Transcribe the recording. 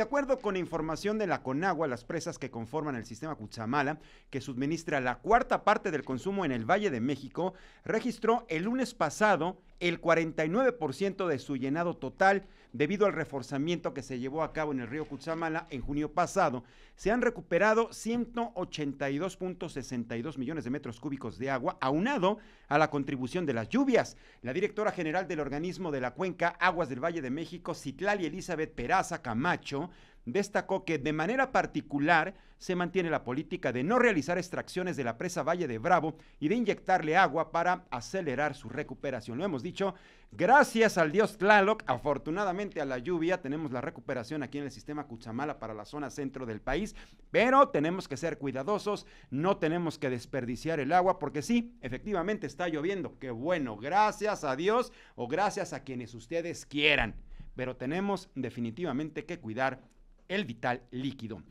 De acuerdo con información de la Conagua, las presas que conforman el sistema Cuchamala, que suministra la cuarta parte del consumo en el Valle de México, registró el lunes pasado el 49% de su llenado total debido al reforzamiento que se llevó a cabo en el río Cutzamala en junio pasado. Se han recuperado 182.62 millones de metros cúbicos de agua, aunado a la contribución de las lluvias. La directora general del organismo de la cuenca Aguas del Valle de México, y Elizabeth Peraza Camacho, destacó que de manera particular se mantiene la política de no realizar extracciones de la presa Valle de Bravo y de inyectarle agua para acelerar su recuperación. Lo hemos dicho, gracias al dios Tlaloc, afortunadamente a la lluvia tenemos la recuperación aquí en el sistema Cuchamala para la zona centro del país, pero tenemos que ser cuidadosos, no tenemos que desperdiciar el agua porque sí, efectivamente está lloviendo. Qué bueno, gracias a Dios o gracias a quienes ustedes quieran pero tenemos definitivamente que cuidar el vital líquido.